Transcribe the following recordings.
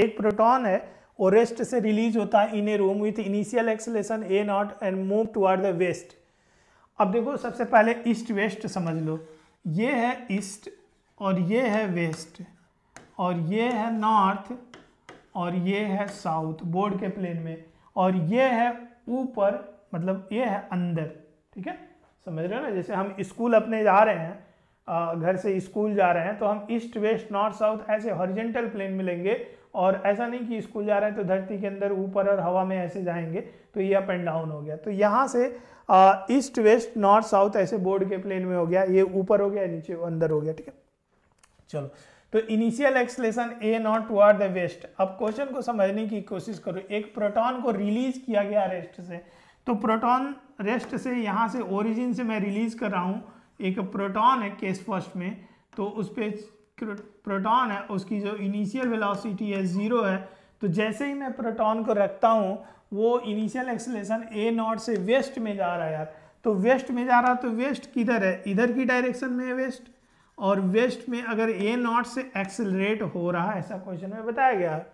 एक प्रोटॉन है और रेस्ट से रिलीज होता है in a room with initial acceleration A naught and move toward the west अब देखो सबसे पहले ईस्ट वेस्ट समझ लो ये है ईस्ट और ये है वेस्ट और ये है नॉर्थ और ये है साउथ बोर्ड के प्लेन में और ये है ऊपर मतलब ये है अंदर ठीक है समझ रहे हो ना जैसे हम स्कूल अपने जा रहे हैं घर से स्कूल जा रहे हैं तो हम ईस्ट वेस्ट नॉर्थ साउथ ऐसे हॉरिजेंटल प्लेन में लेंगे और ऐसा नहीं कि स्कूल जा रहे हैं तो धरती के अंदर ऊपर और हवा में ऐसे जाएंगे तो ये अप एंड डाउन हो गया तो यहाँ से ईस्ट वेस्ट नॉर्थ साउथ ऐसे बोर्ड के प्लेन में हो गया ये ऊपर हो गया नीचे अंदर हो गया ठीक है चलो तो initial acceleration A naught toward the west अब क्वेश्चन को समझने की कोशिश करो एक प्रोटॉन को रिलीज किया गया रेस्ट से तो प्रोटॉन रेस्ट से यहाँ से ओरिजिन से मैं रिलीज कर रहा हूँ एक प्रोटॉन है केस फर्स्ट में तो उस पर प्रोटॉन है उसकी जो इनिशियल वेलोसिटी है ज़ीरो है तो जैसे ही मैं प्रोटॉन को रखता हूँ वो इनिशियल एक्सलेशन ए नॉट से वेस्ट में जा रहा है यार तो वेस्ट में जा रहा तो वेस्ट किधर है इधर की डायरेक्शन में है वेस्ट और वेस्ट में अगर ए नॉट से एक्सलरेट हो रहा ऐसा क्वेश्चन में बताया गया है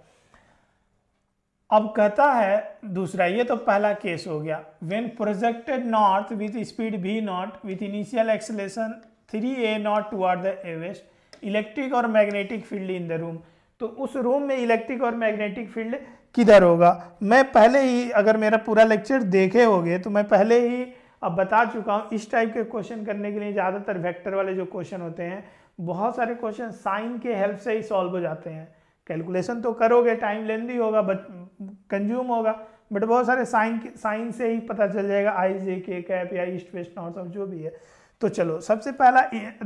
अब कहता है दूसरा ये तो पहला केस हो गया when projected north with speed v naught with initial acceleration three A naught toward the west electric और magnetic field in the room तो उस रूम में इलेक्ट्रिक और मैग्नेटिक फील्ड किधर होगा मैं पहले ही अगर मेरा पूरा लेक्चर देखे होगे तो मैं पहले ही अब बता चुका हूँ इस टाइप के क्वेश्चन करने के लिए ज़्यादातर वेक्टर वाले जो क्वेश्चन होते हैं बहुत सारे क्वेश्चन साइन के हेल्प से ही सॉल्व हो जाते हैं कैलकुलेशन तो करोगे टाइम लेंदी होगा बट कंज्यूम होगा बट बहुत सारे साइन साइन से ही पता चल जाएगा आई जे के कैप या ईस्ट वेस्ट नॉर्थ साउथ जो भी है तो चलो सबसे पहला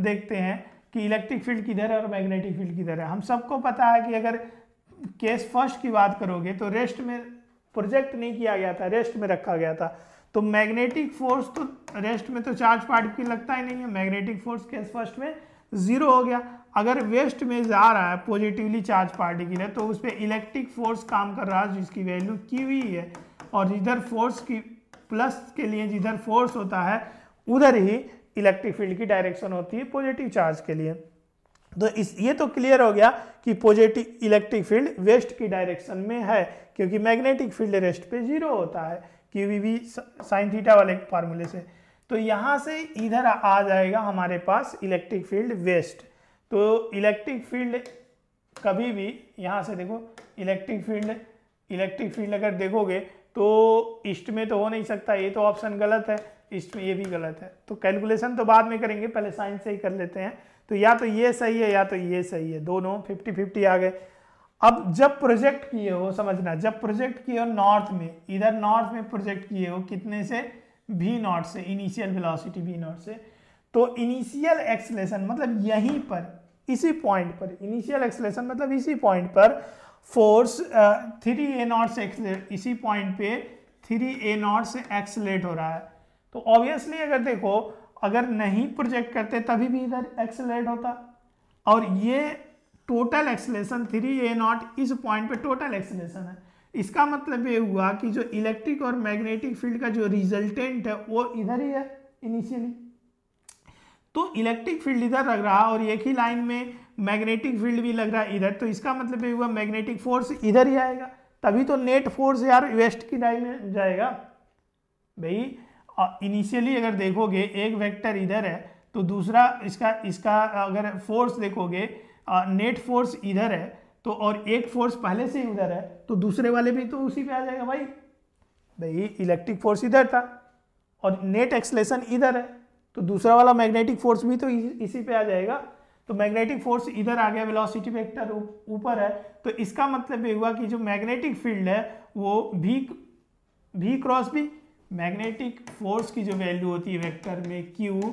देखते हैं कि इलेक्ट्रिक फील्ड किधर है और मैग्नेटिक फील्ड किधर है हम सबको पता है कि अगर केस फर्स्ट की बात करोगे तो रेस्ट में प्रोजेक्ट नहीं किया गया था रेस्ट में रखा गया था तो मैग्नेटिक फोर्स तो रेस्ट में तो चार्ज पार्टिकल लगता ही नहीं है मैग्नेटिक फोर्स केस फर्स्ट में ज़ीरो हो गया अगर वेस्ट में जा रहा है पॉजिटिवली चार्ज पार्टिकल है तो उस पर इलेक्ट्रिक फोर्स काम कर रहा है जिसकी वैल्यू की हुई है और जिधर फोर्स की प्लस के लिए जिधर फोर्स होता है उधर ही इलेक्ट्रिक फील्ड की डायरेक्शन होती है पॉजिटिव चार्ज के लिए तो इस ये तो क्लियर हो गया कि पॉजिटिव इलेक्ट्रिक फील्ड वेस्ट की डायरेक्शन में है क्योंकि मैग्नेटिक फील्ड रेस्ट पे जीरो होता है क्यू वी साइन थीटा वाले फार्मूले से तो यहाँ से इधर आ जाएगा हमारे पास इलेक्ट्रिक फील्ड वेस्ट तो इलेक्ट्रिक फील्ड कभी भी यहाँ से देखो इलेक्ट्रिक फील्ड इलेक्ट्रिक फील्ड अगर देखोगे तो ईस्ट में तो हो नहीं सकता ये तो ऑप्शन गलत है ईस्ट में ये भी गलत है तो कैलकुलेशन तो बाद में करेंगे पहले साइंस से ही कर लेते हैं तो या तो ये सही है या तो ये सही है दोनों फिफ्टी फिफ्टी आ गए अब जब प्रोजेक्ट किए हो समझना जब प्रोजेक्ट किए हो नॉर्थ में इधर नॉर्थ में प्रोजेक्ट किए हो कितने से वी नॉट से इनिशियल वेलोसिटी वी नॉट से तो इनिशियल एक्सलेशन मतलब यहीं पर इसी पॉइंट पर इनिशियल एक्सलेशन मतलब इसी पॉइंट पर फोर्स थ्री ए नॉट से एक्सलेट इसी पॉइंट पे थ्री ए नॉट से एक्सलेट हो रहा है तो ऑब्वियसली अगर देखो अगर नहीं प्रोजेक्ट करते तभी भी इधर एक्सलेट होता और ये टोटल एक्सलेशन थ्री ए नॉट इस पॉइंट पे टोटल एक्सलेशन है इसका मतलब ये हुआ कि जो इलेक्ट्रिक और मैग्नेटिक फील्ड का जो रिजल्टेंट है वो इधर ही है इनिशियली तो इलेक्ट्रिक फील्ड इधर लग रहा और एक ही लाइन में मैग्नेटिक फील्ड भी लग रहा है इधर तो इसका मतलब ये हुआ मैग्नेटिक फोर्स इधर ही आएगा तभी तो नेट फोर्स यार वेस्ट की में जाएगा भाई इनिशियली अगर देखोगे एक वेक्टर इधर है तो दूसरा इसका इसका अगर फोर्स देखोगे नेट फोर्स इधर है तो और एक फोर्स पहले से उधर है तो दूसरे वाले भी तो उसी पे आ जाएगा भाई भाई इलेक्ट्रिक फोर्स इधर था और नेट एक्सलेशन इधर है तो दूसरा वाला मैग्नेटिक फोर्स भी तो इसी पे आ जाएगा तो मैग्नेटिक फोर्स इधर आ गया वेलोसिटी वेक्टर ऊपर है तो इसका मतलब ये हुआ कि जो मैग्नेटिक फील्ड है वो भी भी क्रॉस भी मैग्नेटिक फोर्स की जो वैल्यू होती है वेक्टर में क्यू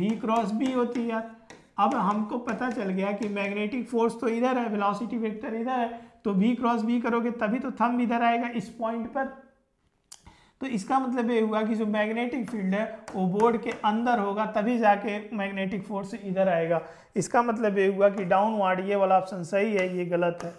भी क्रॉस भी होती है यार अब हमको पता चल गया कि मैग्नेटिक फोर्स तो इधर है वेलोसिटी वेक्टर इधर है तो बी क्रॉस बी करोगे तभी तो थम इधर आएगा इस पॉइंट पर तो इसका मतलब ये हुआ कि जो मैग्नेटिक फील्ड है वो बोर्ड के अंदर होगा तभी जाके मैग्नेटिक फोर्स इधर आएगा इसका मतलब ये हुआ कि वार्ड ये वाला ऑप्शन सही है ये गलत है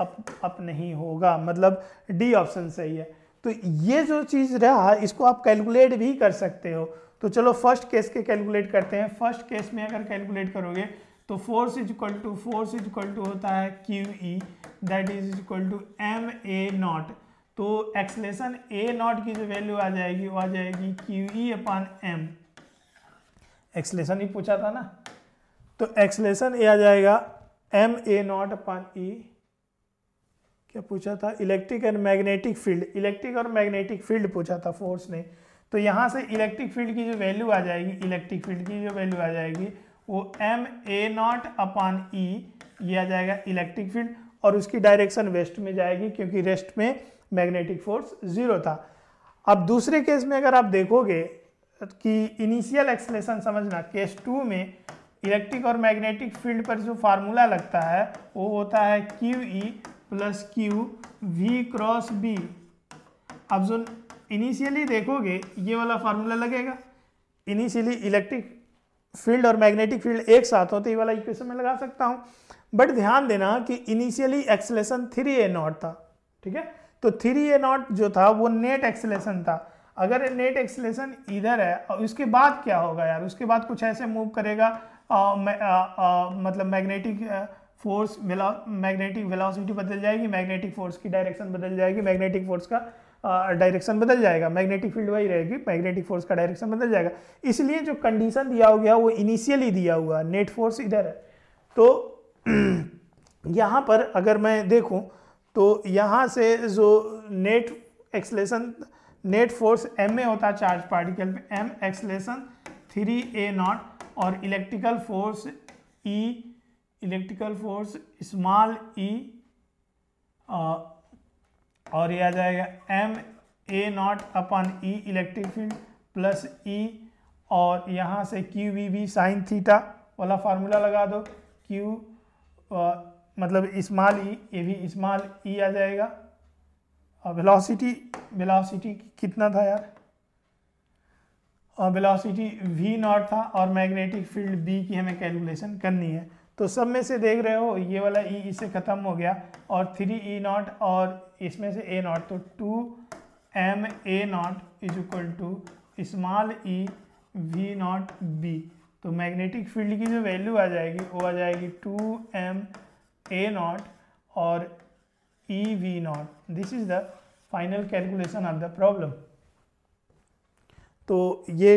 अप अप नहीं होगा मतलब डी ऑप्शन सही है तो ये जो चीज़ रहा इसको आप कैलकुलेट भी कर सकते हो तो चलो फर्स्ट केस के कैलकुलेट करते हैं फर्स्ट केस में अगर कैलकुलेट करोगे तो force is equal to force is equal to होता है Q E that is equal to M A naught तो एक्सलेशन ए नॉट की जो वैल्यू आ जाएगी वो आ जाएगी Q E upon M acceleration ही पूछा था ना तो एक्सलेशन ए आ जाएगा M A naught upon E क्या पूछा था electric and magnetic field electric और मैग्नेटिक फील्ड पूछा था फोर्स ने तो यहाँ से इलेक्ट्रिक फील्ड की जो वैल्यू आ जाएगी इलेक्ट्रिक फील्ड की जो वैल्यू आ जाएगी वो M A naught upon E ये आ जाएगा इलेक्ट्रिक फील्ड और उसकी डायरेक्शन वेस्ट में जाएगी क्योंकि रेस्ट में मैग्नेटिक फोर्स जीरो था अब दूसरे केस में अगर आप देखोगे कि इनिशियल एक्सलेशन समझना केस टू में इलेक्ट्रिक और मैग्नेटिक फील्ड पर जो फार्मूला लगता है वो होता है Q E plus Q V cross B अब जो इनिशियली देखोगे ये वाला फार्मूला लगेगा इनिशियली इलेक्ट्रिक फील्ड और मैग्नेटिक फील्ड एक साथ होते वाला इक्वेशन में लगा सकता हूँ बट ध्यान देना कि इनिशियली एक्सलेशन थ्री ए नॉट था ठीक है तो थ्री ए नॉट जो था वो नेट एक्सलेशन था अगर नेट एक्सलेशन इधर है और उसके बाद क्या होगा यार उसके बाद कुछ ऐसे मूव करेगा आ, आ, आ, मतलब मैग्नेटिक फोर्स मैग्नेटिक वेलोसिटी बदल जाएगी मैग्नेटिक फोर्स की डायरेक्शन बदल जाएगी मैग्नेटिक फोर्स का डायरेक्शन बदल जाएगा मैग्नेटिक फील्ड वही रहेगी मैग्नेटिक फोर्स का डायरेक्शन बदल जाएगा इसलिए जो कंडीशन दिया हो गया वो इनिशियली दिया हुआ नेट फोर्स इधर है तो यहाँ पर अगर मैं देखूँ तो यहाँ से जो net acceleration net force M A होता है चार्ज पार्टिकल में एम एक्सलेशन थ्री ए नॉट और electrical force E electrical force small E और ये आ जाएगा M A naught upon E electric field plus E और यहाँ से Q V V sine theta वाला फार्मूला लगा दो क्यू मतलब इस्माल ई e, ये भी इस्माल ई e आ जाएगा और वेलोसिटी वेलोसिटी कितना था यार और वेलोसिटी वी नॉट था और मैग्नेटिक फील्ड बी की हमें कैलकुलेशन करनी है तो सब में से देख रहे हो ये वाला ई e इससे ख़त्म हो गया और थ्री ई नॉट और इसमें से ए नॉट तो two M A naught is equal to small E V naught B तो मैग्नेटिक फील्ड की जो वैल्यू आ जाएगी वो आ जाएगी टू एम ए नॉट और E V naught this is the final calculation of the problem तो ये